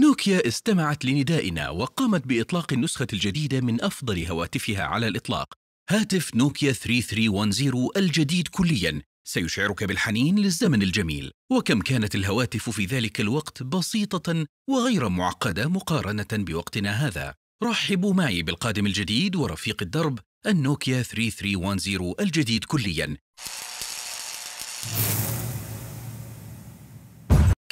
نوكيا استمعت لندائنا وقامت بإطلاق النسخة الجديدة من أفضل هواتفها على الإطلاق هاتف نوكيا 3310 الجديد كلياً سيشعرك بالحنين للزمن الجميل وكم كانت الهواتف في ذلك الوقت بسيطة وغير معقدة مقارنة بوقتنا هذا رحبوا معي بالقادم الجديد ورفيق الدرب النوكيا 3310 الجديد كلياً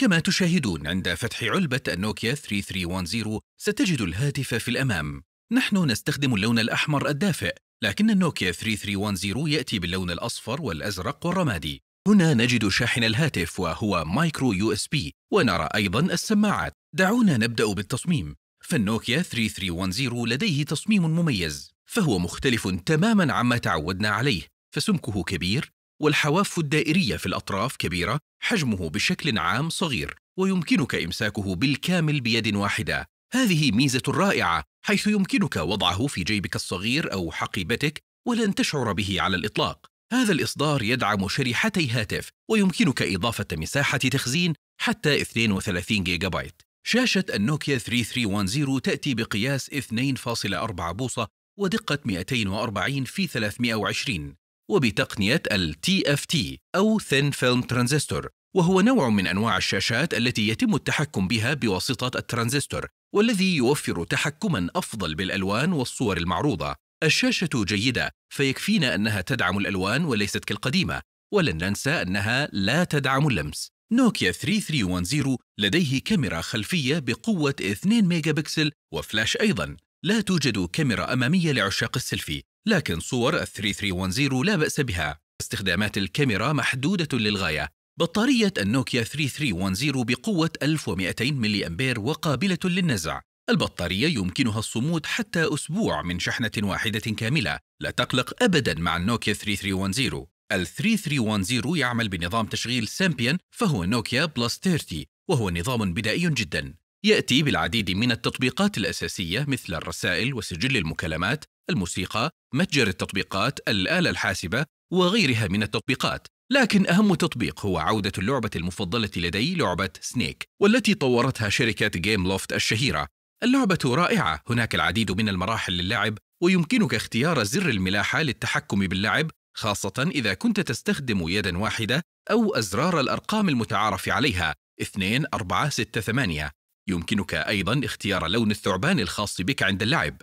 كما تشاهدون عند فتح علبة النوكيا 3310 ستجد الهاتف في الأمام نحن نستخدم اللون الأحمر الدافئ لكن النوكيا 3310 يأتي باللون الأصفر والأزرق والرمادي هنا نجد شاحن الهاتف وهو مايكرو يو اس بي ونرى أيضا السماعات دعونا نبدأ بالتصميم فالنوكيا 3310 لديه تصميم مميز فهو مختلف تماما عما تعودنا عليه فسمكه كبير والحواف الدائرية في الأطراف كبيرة حجمه بشكل عام صغير ويمكنك إمساكه بالكامل بيد واحدة هذه ميزة رائعة حيث يمكنك وضعه في جيبك الصغير أو حقيبتك ولن تشعر به على الإطلاق هذا الإصدار يدعم شريحتي هاتف ويمكنك إضافة مساحة تخزين حتى 32 جيجا بايت شاشة النوكيا 3310 تأتي بقياس 2.4 بوصة ودقة 240 في 320 وبتقنية الـ TFT أو Thin Film Transistor وهو نوع من أنواع الشاشات التي يتم التحكم بها بواسطة الترانزستور والذي يوفر تحكماً أفضل بالألوان والصور المعروضة الشاشة جيدة فيكفينا أنها تدعم الألوان وليست كالقديمة ولن ننسى أنها لا تدعم اللمس نوكيا 3310 لديه كاميرا خلفية بقوة 2 ميجا بكسل وفلاش أيضاً لا توجد كاميرا أمامية لعشاق السيلفي لكن صور الـ 3310 لا بأس بها استخدامات الكاميرا محدودة للغاية بطارية النوكيا 3310 بقوة 1200 ملي أمبير وقابلة للنزع البطارية يمكنها الصمود حتى أسبوع من شحنة واحدة كاملة لا تقلق أبداً مع النوكيا 3310 ال 3310 يعمل بنظام تشغيل سامبيان فهو نوكيا بلس 30 وهو نظام بدائي جداً يأتي بالعديد من التطبيقات الأساسية مثل الرسائل وسجل المكالمات الموسيقى، متجر التطبيقات، الآلة الحاسبة، وغيرها من التطبيقات. لكن أهم تطبيق هو عودة اللعبة المفضلة لدي لعبة سنيك، والتي طورتها شركة جيم لوفت الشهيرة. اللعبة رائعة، هناك العديد من المراحل للعب، ويمكنك اختيار زر الملاحة للتحكم باللعب، خاصة إذا كنت تستخدم يدًا واحدة أو أزرار الأرقام المتعارف عليها 2 4 6 8. يمكنك أيضًا اختيار لون الثعبان الخاص بك عند اللعب.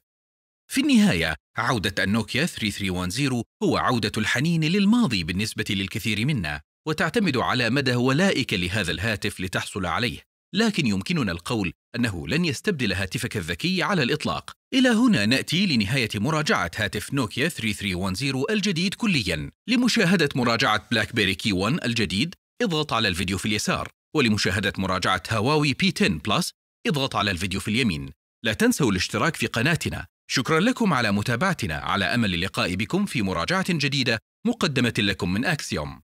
في النهاية عودة النوكيا 3310 هو عودة الحنين للماضي بالنسبة للكثير منا وتعتمد على مدى ولائك لهذا الهاتف لتحصل عليه لكن يمكننا القول أنه لن يستبدل هاتفك الذكي على الإطلاق إلى هنا نأتي لنهاية مراجعة هاتف نوكيا 3310 الجديد كليا لمشاهدة مراجعة بلاك بيري كي 1 الجديد اضغط على الفيديو في اليسار ولمشاهدة مراجعة هواوي بي 10 بلس اضغط على الفيديو في اليمين لا تنسوا الاشتراك في قناتنا شكرا لكم على متابعتنا على أمل اللقاء بكم في مراجعة جديدة مقدمة لكم من أكسيوم